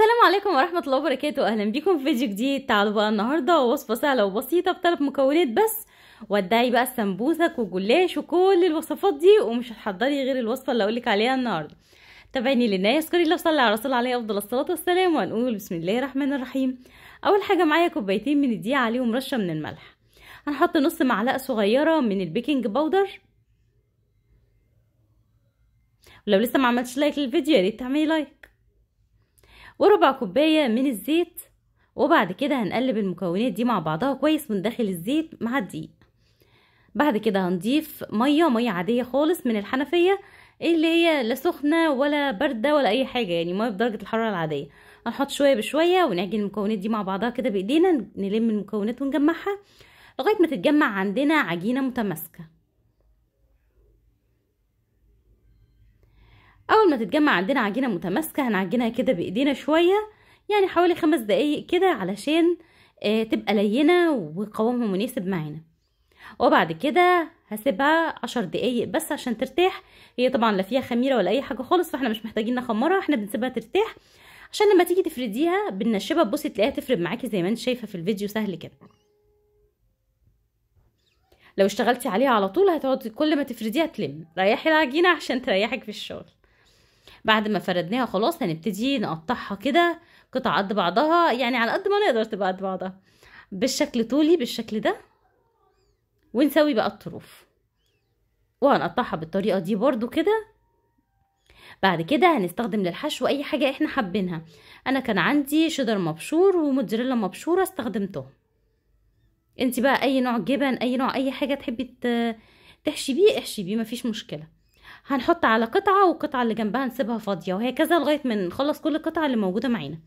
السلام عليكم ورحمة الله وبركاته أهلا بيكم في فيديو جديد تعالوا بقى النهاردة وصفة سهلة وبسيطة بثلاث مكونات بس وادعي بقى السمبوسك والجلاش وكل الوصفات دي ومش هتحضري غير الوصفة اللي أقولك عليها النهاردة تابعيني للنهاية اذكري الله وصلي على رسول عليه أفضل الصلاة والسلام وهنقول بسم الله الرحمن الرحيم أول حاجة معايا كوبايتين من الدقيق عليهم رشة من الملح هنحط نص معلقة صغيرة من البيكنج باودر ولو لسه ما عملتش لايك للفيديو يا ريت تعملي لايك وربع كوباية من الزيت وبعد كده هنقلب المكونات دي مع بعضها كويس من داخل الزيت مع الدقيق بعد كده هنضيف ميه ميه عاديه خالص من الحنفيه اللي هي لا سخنه ولا بارده ولا اي حاجه يعني ميه بدرجه الحراره العاديه هنحط شويه بشويه ونعجن المكونات دي مع بعضها كده بايدينا نلم المكونات ونجمعها لغايه ما تتجمع عندنا عجينه متماسكه اول ما تتجمع عندنا عجينه متماسكه هنعجنها كده بايدينا شويه يعني حوالي خمس دقايق كده علشان آه، تبقى لينه وقوامها مناسب معانا وبعد كده هسيبها عشر دقايق بس عشان ترتاح هي طبعا لا فيها خميره ولا اي حاجه خالص فاحنا مش محتاجين نخمرها احنا بنسيبها ترتاح عشان لما تيجي تفرديها بنشبها تبصي تلاقيها تفرد معاكي زي ما انت شايفه في الفيديو سهل كده لو اشتغلتي عليها على طول هتقعدي كل ما تفرديها تلم ريحي العجينه عشان تريحك في الشغل بعد ما فردناها خلاص هنبتدي نقطعها كده قطع قد بعضها يعني على قد ما نقدر تبقى قد بعضها بالشكل طولي بالشكل ده ونسوي بقى الطروف وهنقطعها بالطريقة دي برضو كده بعد كده هنستخدم للحشو اي حاجة احنا حابينها انا كان عندي شدر مبشور وموتزاريلا مبشورة استخدمتهم انت بقى اي نوع جبن اي نوع اي حاجة تحبي تحشي بيه احشي بيه مفيش مشكلة هنحط على قطعة والقطعة اللي جنبها نسيبها فاضية وهكذا لغاية ما نخلص كل القطع اللي موجودة معانا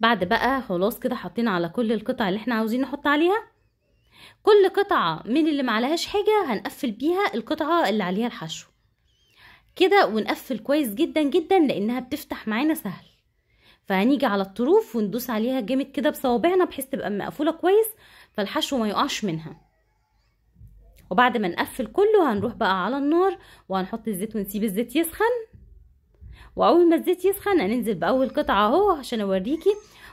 بعد بقى خلاص كده حطينا على كل القطع اللي احنا عاوزين نحط عليها كل قطعة من اللي معلهاش حاجة هنقفل بيها القطعة اللي عليها الحشو كده ونقفل كويس جدا جدا لانها بتفتح معانا سهل فهنيجي على الطروف وندوس عليها جامد كده بصوابعنا بحيث تبقى مقفولة كويس فالحشو ما يقعش منها وبعد ما نقفل كله هنروح بقى على النار وهنحط الزيت ونسيب الزيت يسخن واول ما الزيت يسخن هننزل باول قطعه اهو عشان اوريكي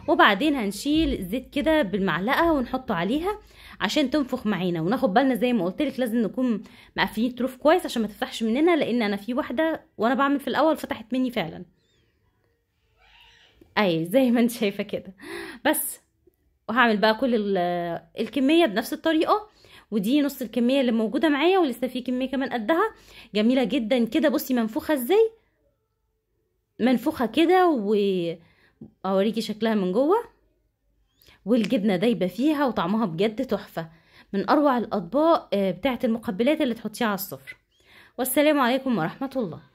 وبعدين هنشيل الزيت كده بالمعلقه ونحطه عليها عشان تنفخ معانا وناخد بالنا زي ما قلت لك لازم نكون مقفلين الطروف كويس عشان ما تفتحش مننا لان انا في واحده وانا بعمل في الاول فتحت مني فعلا اي زي ما انت شايفه كده بس وهعمل بقى كل الكميه بنفس الطريقه ودي نص الكميه اللي موجوده معايا ولسه في كميه كمان قدها جميله جدا كده بصي منفوخه ازاي منفوخه كده واوريكي شكلها من جوه والجبنه دايبه فيها وطعمها بجد تحفه من اروع الاطباق آه، بتاعه المقبلات اللي تحطيها على السفره والسلام عليكم ورحمه الله